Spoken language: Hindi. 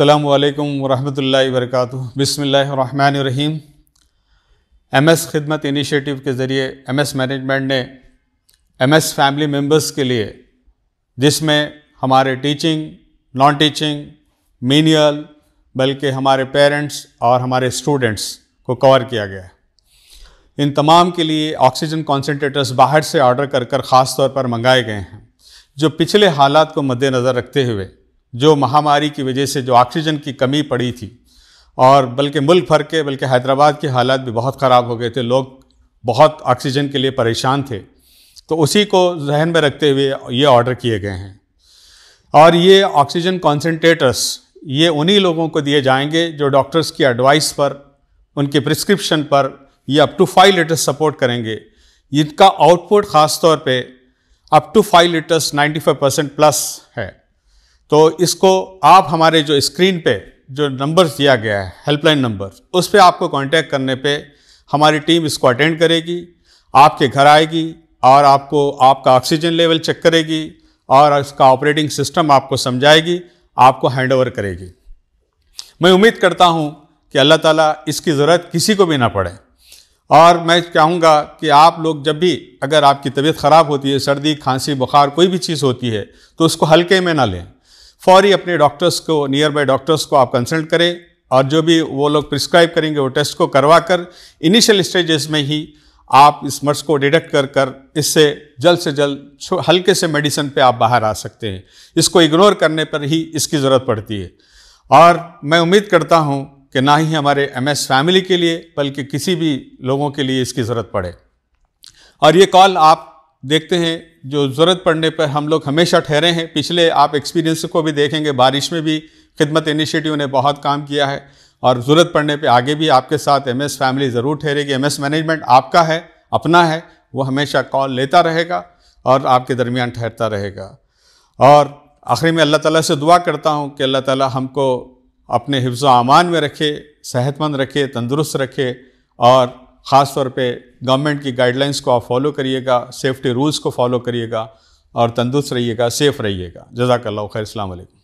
अल्लाम वरहमल वर्क बसमीम एम एस खिदमत इनिशिएटिव के ज़रिए एम एस मैनेजमेंट ने एम एस फैमिली मेम्बर्स के लिए जिसमें हमारे टीचिंग नॉन टीचिंग मीनियल बल्कि हमारे पेरेंट्स और हमारे स्टूडेंट्स को कवर किया गया है इन तमाम के लिए ऑक्सीजन कॉन्सेंट्रेटर्स बाहर से ऑर्डर कर कर ख़ास तौर पर मंगाए गए हैं जो पिछले हालात को मद्देनज़र रखते हुए जो महामारी की वजह से जो ऑक्सीजन की कमी पड़ी थी और बल्कि मुल्क भर के बल्कि हैदराबाद के हालात भी बहुत ख़राब हो गए थे लोग बहुत ऑक्सीजन के लिए परेशान थे तो उसी को जहन में रखते हुए ये ऑर्डर किए गए हैं और ये ऑक्सीजन कॉन्सेंट्रेटर्स ये उन्हीं लोगों को दिए जाएंगे जो डॉक्टर्स की एडवाइस पर उनके प्रिस्क्रिप्शन पर ये up to five litres support करेंगे इनका आउटपुट ख़ास तौर पे up to five litres 95 percent plus है तो इसको आप हमारे जो स्क्रीन पे जो नंबर दिया गया है हेल्पलाइन नंबर उस पर आपको कांटेक्ट करने पे हमारी टीम इसको अटेंड करेगी आपके घर आएगी और आपको आपका ऑक्सीजन लेवल चेक करेगी और इसका ऑपरेटिंग सिस्टम आपको समझाएगी आपको हैंडओवर करेगी मैं उम्मीद करता हूँ कि अल्लाह ताला इसकी ज़रूरत किसी को भी ना पड़े और मैं चाहूँगा कि आप लोग जब भी अगर आपकी तबीयत ख़राब होती है सर्दी खांसी बुखार कोई भी चीज़ होती है तो उसको हल्के में ना लें फौरी अपने डॉक्टर्स को नियर बाई डॉक्टर्स को आप कंसल्ट करें और जो भी वो लोग प्रिस्क्राइब करेंगे वो टेस्ट को करवा कर इनिशियल स्टेजेस में ही आप इस मर्स को डिटेक्ट कर कर इससे जल्द से जल्द हल्के से मेडिसिन पे आप बाहर आ सकते हैं इसको इग्नोर करने पर ही इसकी ज़रूरत पड़ती है और मैं उम्मीद करता हूँ कि ना ही हमारे एमएस फैमिली के लिए बल्कि किसी भी लोगों के लिए इसकी ज़रूरत पड़े और ये कॉल आप देखते हैं जो ज़रूरत पड़ने पर हम लोग हमेशा ठहरे हैं पिछले आप एक्सपीरियंस को भी देखेंगे बारिश में भी खिदमत इनिशिएटिव ने बहुत काम किया है और ज़रूरत पड़ने पे आगे भी आपके साथ एम एस फैमिली ज़रूर ठहरेगी एम एस मैनेजमेंट आपका है अपना है वो हमेशा कॉल लेता रहेगा और आपके दरमियान ठहरता रहेगा और आखिरी में अल्लाह ताला से दुआ करता हूँ कि अल्लाह ताला हमको अपने हिफ्ज़ अमान में रखे सेहतमंद रखे तंदुरुस्त रखे और ख़ास तौर पे गवर्नमेंट की गाइडलाइंस को आप फॉलो करिएगा सेफ्टी रूल्स को फॉलो करिएगा और तंदुरुस्त रहिएगा सेफ़ रहिएगा जजाकल्ला खैर अलैक्म